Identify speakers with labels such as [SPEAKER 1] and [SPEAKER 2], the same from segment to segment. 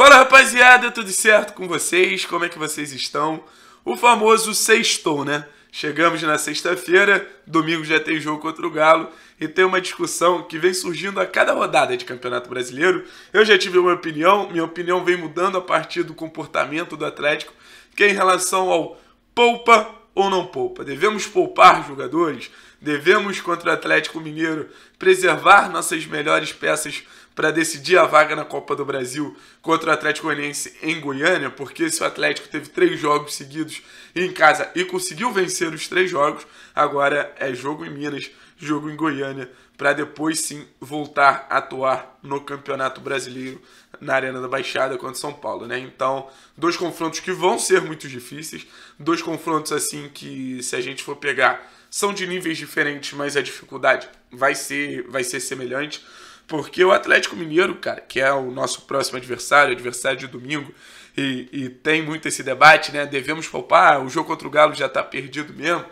[SPEAKER 1] Fala rapaziada, tudo certo com vocês? Como é que vocês estão? O famoso sextou, né? Chegamos na sexta-feira, domingo já tem jogo contra o Galo e tem uma discussão que vem surgindo a cada rodada de Campeonato Brasileiro. Eu já tive uma opinião, minha opinião vem mudando a partir do comportamento do Atlético, que é em relação ao poupa ou não poupa? Devemos poupar jogadores? Devemos, contra o Atlético Mineiro, preservar nossas melhores peças para decidir a vaga na Copa do Brasil contra o Atlético Goianiense em Goiânia, porque se o Atlético teve três jogos seguidos em casa e conseguiu vencer os três jogos, agora é jogo em Minas, jogo em Goiânia, para depois sim voltar a atuar no Campeonato Brasileiro na Arena da Baixada contra São Paulo, né? Então, dois confrontos que vão ser muito difíceis, dois confrontos assim que se a gente for pegar são de níveis diferentes, mas a dificuldade vai ser vai ser semelhante. Porque o Atlético Mineiro, cara, que é o nosso próximo adversário, adversário de domingo, e, e tem muito esse debate, né? Devemos poupar, o jogo contra o Galo já tá perdido mesmo.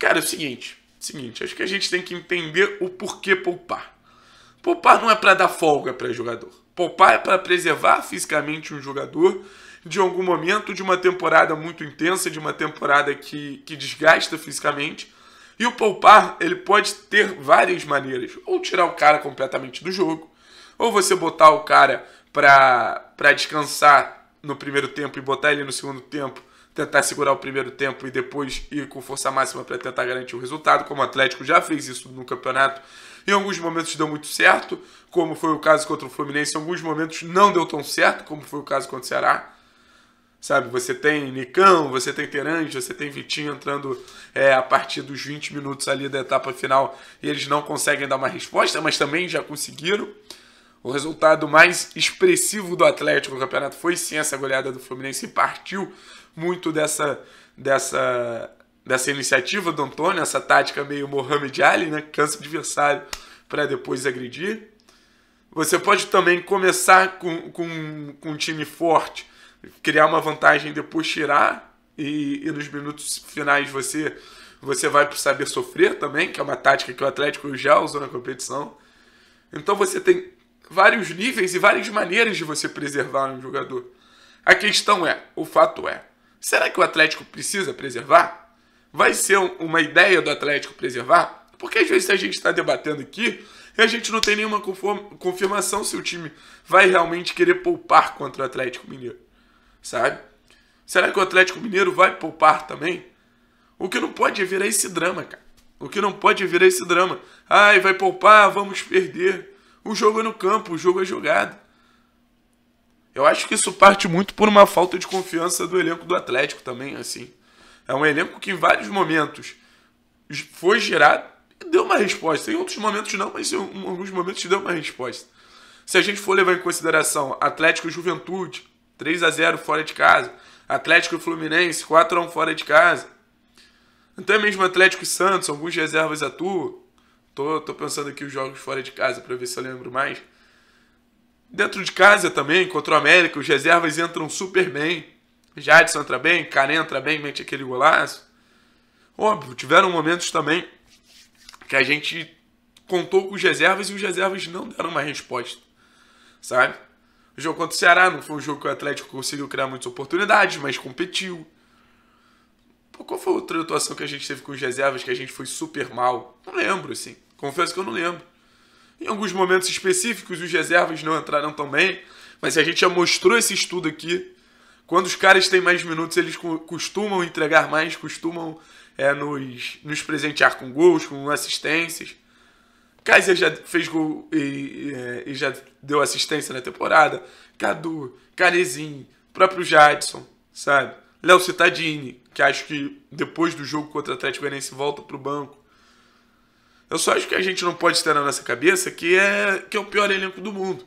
[SPEAKER 1] Cara, é o seguinte, é o seguinte, acho que a gente tem que entender o porquê poupar. Poupar não é para dar folga para jogador. Poupar é para preservar fisicamente um jogador de algum momento, de uma temporada muito intensa, de uma temporada que, que desgasta fisicamente e o poupar, ele pode ter várias maneiras. Ou tirar o cara completamente do jogo, ou você botar o cara para descansar no primeiro tempo e botar ele no segundo tempo, tentar segurar o primeiro tempo e depois ir com força máxima para tentar garantir o resultado, como o Atlético já fez isso no campeonato. Em alguns momentos deu muito certo, como foi o caso contra o Fluminense, em alguns momentos não deu tão certo, como foi o caso contra o Ceará sabe? Você tem Nicão, você tem Terange, você tem Vitinho entrando é, a partir dos 20 minutos ali da etapa final e eles não conseguem dar uma resposta, mas também já conseguiram. O resultado mais expressivo do Atlético no campeonato foi sim essa goleada do Fluminense e partiu muito dessa, dessa, dessa iniciativa do Antônio, essa tática meio Mohamed Ali, né? Cansa o adversário para depois agredir. Você pode também começar com, com, com um time forte criar uma vantagem e depois tirar, e, e nos minutos finais você você vai para saber sofrer também, que é uma tática que o Atlético já usou na competição. Então você tem vários níveis e várias maneiras de você preservar um jogador. A questão é, o fato é, será que o Atlético precisa preservar? Vai ser uma ideia do Atlético preservar? Porque às vezes a gente está debatendo aqui e a gente não tem nenhuma confirmação se o time vai realmente querer poupar contra o Atlético Mineiro sabe? Será que o Atlético Mineiro vai poupar também? O que não pode é virar esse drama, cara. O que não pode é virar esse drama. Ai, vai poupar, vamos perder. O jogo é no campo, o jogo é jogado. Eu acho que isso parte muito por uma falta de confiança do elenco do Atlético também, assim. É um elenco que em vários momentos foi gerado e deu uma resposta. Em outros momentos não, mas em alguns momentos deu uma resposta. Se a gente for levar em consideração Atlético e Juventude, 3 a 0 fora de casa. Atlético e Fluminense, 4 a 1 fora de casa. Até mesmo Atlético e Santos, alguns reservas atuam. Tô, tô pensando aqui os jogos fora de casa para ver se eu lembro mais. Dentro de casa também, contra o América, os reservas entram super bem. Jadson entra bem, Karen entra bem, mete aquele golaço. Óbvio, tiveram momentos também que a gente contou com os reservas e os reservas não deram uma resposta, sabe? O jogo contra o Ceará não foi um jogo que o Atlético conseguiu criar muitas oportunidades, mas competiu. Pô, qual foi a outra atuação que a gente teve com os reservas que a gente foi super mal? Não lembro, assim. Confesso que eu não lembro. Em alguns momentos específicos, os reservas não entraram tão bem, mas a gente já mostrou esse estudo aqui. Quando os caras têm mais minutos, eles costumam entregar mais, costumam é, nos, nos presentear com gols, com assistências. Kaiser já fez gol e, e, e já deu assistência na temporada. Cadu, Carezinho, próprio Jadson, sabe? Léo Cittadini, que acho que depois do jogo contra o Atlético Goianiense volta para o banco. Eu só acho que a gente não pode ter na nossa cabeça que é, que é o pior elenco do mundo.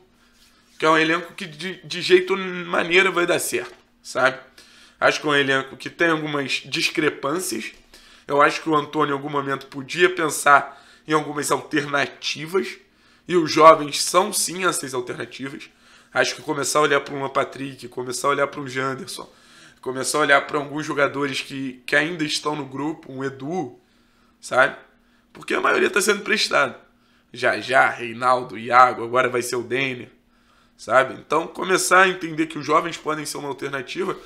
[SPEAKER 1] Que é um elenco que de, de jeito maneira vai dar certo, sabe? Acho que é um elenco que tem algumas discrepâncias. Eu acho que o Antônio em algum momento podia pensar em algumas alternativas, e os jovens são sim essas alternativas. Acho que começar a olhar para o um Patrick, começar a olhar para o Janderson, começar a olhar para alguns jogadores que, que ainda estão no grupo, um Edu, sabe? Porque a maioria está sendo prestada. Já já, Reinaldo, Iago, agora vai ser o Denner, sabe? Então começar a entender que os jovens podem ser uma alternativa,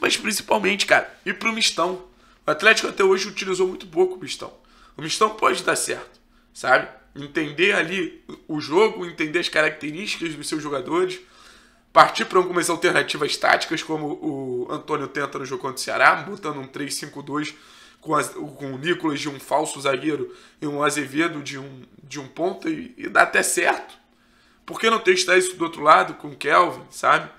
[SPEAKER 1] mas principalmente, cara, ir para o mistão. O Atlético até hoje utilizou muito pouco o mistão. O mistão pode dar certo sabe? Entender ali o jogo, entender as características dos seus jogadores, partir para algumas alternativas táticas, como o Antônio tenta no jogo contra o Ceará, botando um 3-5-2 com, com o Nicolas de um falso zagueiro e um Azevedo de um, de um ponta, e, e dá até certo. Por que não testar isso do outro lado com o Kelvin, sabe?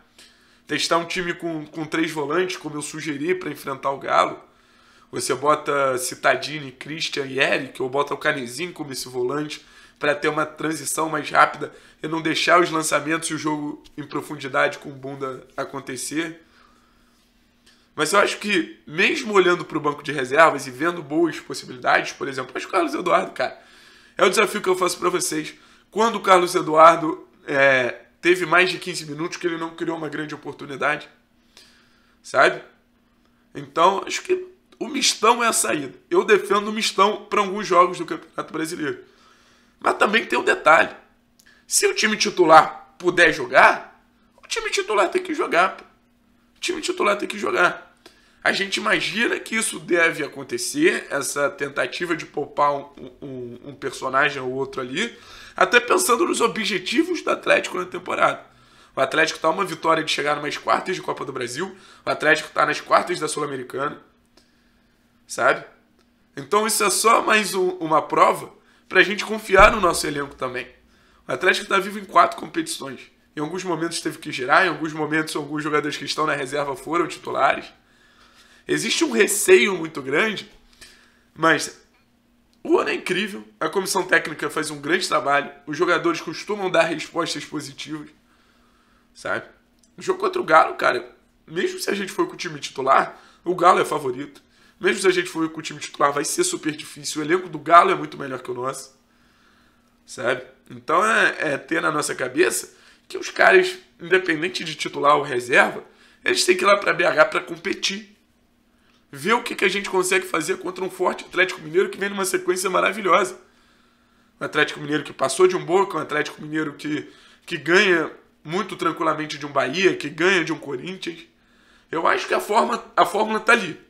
[SPEAKER 1] Testar um time com, com três volantes, como eu sugeri, para enfrentar o Galo você bota Citadini, Christian e Eric, ou bota o Canezinho como esse volante, para ter uma transição mais rápida e não deixar os lançamentos e o jogo em profundidade com o bunda acontecer. Mas eu acho que, mesmo olhando para o banco de reservas e vendo boas possibilidades, por exemplo, acho que o Carlos Eduardo, cara, é o desafio que eu faço para vocês. Quando o Carlos Eduardo é, teve mais de 15 minutos, que ele não criou uma grande oportunidade, sabe? Então, acho que o mistão é a saída. Eu defendo o mistão para alguns jogos do Campeonato Brasileiro. Mas também tem um detalhe. Se o time titular puder jogar, o time titular tem que jogar. Pô. O time titular tem que jogar. A gente imagina que isso deve acontecer, essa tentativa de poupar um, um, um personagem ou outro ali, até pensando nos objetivos do Atlético na temporada. O Atlético está uma vitória de chegar nas quartas de Copa do Brasil, o Atlético está nas quartas da Sul-Americana, sabe? Então isso é só mais um, uma prova para a gente confiar no nosso elenco também. O Atlético está vivo em quatro competições. Em alguns momentos teve que girar, em alguns momentos alguns jogadores que estão na reserva foram titulares. Existe um receio muito grande, mas o ano é incrível. A comissão técnica faz um grande trabalho. Os jogadores costumam dar respostas positivas, sabe? O jogo contra o Galo, cara, mesmo se a gente for com o time titular, o Galo é favorito. Mesmo se a gente for com o time titular, vai ser super difícil. O elenco do Galo é muito melhor que o nosso. Sabe? Então é, é ter na nossa cabeça que os caras, independente de titular ou reserva, eles têm que ir lá para BH para competir. Ver o que, que a gente consegue fazer contra um forte Atlético Mineiro que vem numa sequência maravilhosa. Um Atlético Mineiro que passou de um Boca, um Atlético Mineiro que, que ganha muito tranquilamente de um Bahia, que ganha de um Corinthians. Eu acho que a, forma, a fórmula tá ali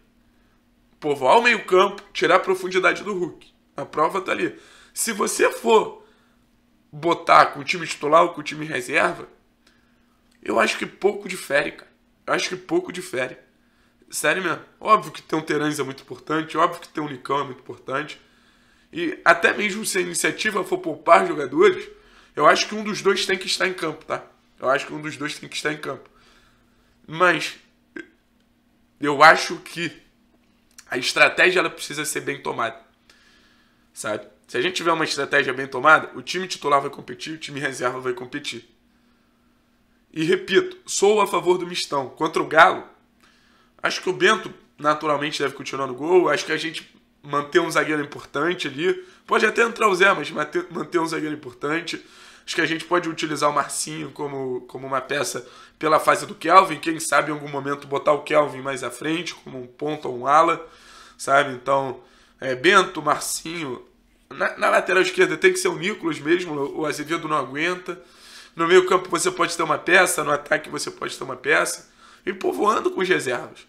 [SPEAKER 1] povoar o meio-campo, tirar a profundidade do Hulk. A prova está ali. Se você for botar com o time titular ou com o time reserva, eu acho que pouco difere, cara. Eu acho que pouco difere. Sério mesmo. Óbvio que ter um Terãs é muito importante, óbvio que ter um Nicão é muito importante. E até mesmo se a iniciativa for poupar jogadores, eu acho que um dos dois tem que estar em campo, tá? Eu acho que um dos dois tem que estar em campo. Mas eu acho que a estratégia ela precisa ser bem tomada. Sabe? Se a gente tiver uma estratégia bem tomada, o time titular vai competir, o time reserva vai competir. E repito, sou a favor do mistão. Contra o Galo, acho que o Bento naturalmente deve continuar no gol. Acho que a gente manter um zagueiro importante ali. Pode até entrar o Zé, mas manter um zagueiro importante. Acho que a gente pode utilizar o Marcinho como, como uma peça pela fase do Kelvin. Quem sabe em algum momento botar o Kelvin mais à frente, como um ponto ou um ala sabe? Então, é, Bento, Marcinho. Na, na, lateral esquerda tem que ser o Nicolas mesmo, o Azevedo não aguenta. No meio campo você pode ter uma peça, no ataque você pode ter uma peça. E povoando com os reservas.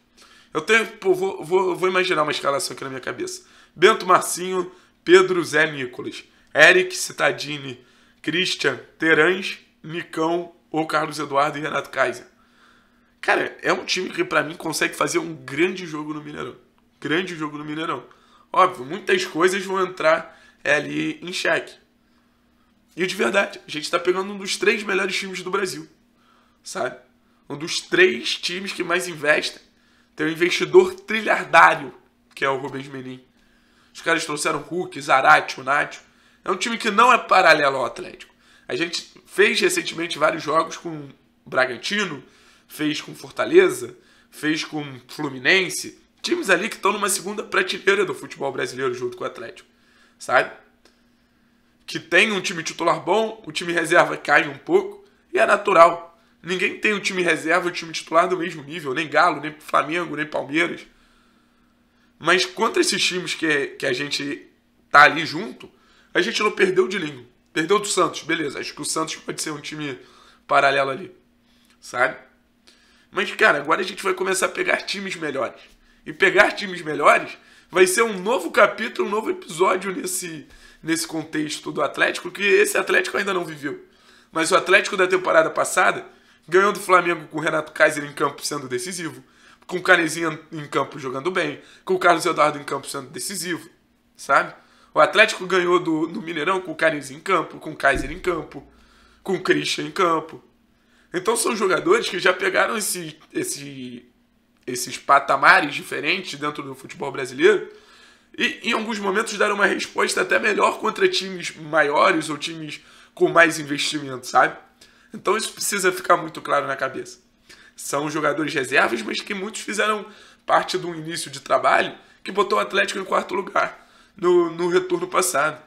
[SPEAKER 1] Eu tenho, pô, vou, vou, vou imaginar uma escalação aqui na minha cabeça. Bento, Marcinho, Pedro, Zé, Nicolas. Eric, Citadini, Christian, Terãs, Nicão ou Carlos Eduardo e Renato Kaiser. Cara, é um time que para mim consegue fazer um grande jogo no Mineirão. Grande jogo no Mineirão. Óbvio, muitas coisas vão entrar é, ali em xeque. E de verdade, a gente está pegando um dos três melhores times do Brasil, sabe? Um dos três times que mais investem. Tem um investidor trilhardário, que é o Rubens Menin. Os caras trouxeram Hulk, Zarate, Nacho. É um time que não é paralelo ao Atlético. A gente fez recentemente vários jogos com Bragantino, fez com Fortaleza, fez com Fluminense, Times ali que estão numa segunda prateleira do futebol brasileiro junto com o Atlético, sabe? Que tem um time titular bom, o time reserva cai um pouco e é natural. Ninguém tem o um time reserva e o time titular do mesmo nível, nem Galo, nem Flamengo, nem Palmeiras. Mas contra esses times que, que a gente tá ali junto, a gente não perdeu de língua. Perdeu do Santos, beleza. Acho que o Santos pode ser um time paralelo ali, sabe? Mas, cara, agora a gente vai começar a pegar times melhores e pegar times melhores, vai ser um novo capítulo, um novo episódio nesse, nesse contexto do Atlético, que esse Atlético ainda não viveu. Mas o Atlético da temporada passada ganhou do Flamengo com o Renato Kaiser em campo sendo decisivo, com o Canezinho em campo jogando bem, com o Carlos Eduardo em campo sendo decisivo, sabe? O Atlético ganhou do, do Mineirão com o Canezinho em campo, com o Kaiser em campo, com o Christian em campo. Então são jogadores que já pegaram esse, esse esses patamares diferentes dentro do futebol brasileiro e em alguns momentos dar uma resposta até melhor contra times maiores ou times com mais investimento, sabe? Então isso precisa ficar muito claro na cabeça. São jogadores reservas, mas que muitos fizeram parte de um início de trabalho que botou o Atlético em quarto lugar no, no retorno passado.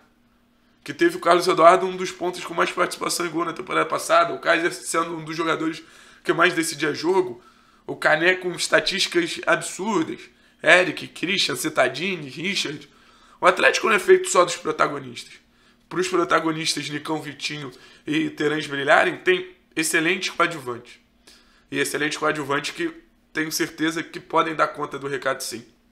[SPEAKER 1] Que teve o Carlos Eduardo, um dos pontos com mais participação em gol na temporada passada, o Kaiser sendo um dos jogadores que mais decidia jogo, o Cané com estatísticas absurdas. Eric, Christian, Cetadini, Richard. O Atlético não é feito só dos protagonistas. Para os protagonistas Nicão Vitinho e Terãs brilharem, tem excelentes coadjuvantes. E excelentes coadjuvantes que tenho certeza que podem dar conta do recado sim.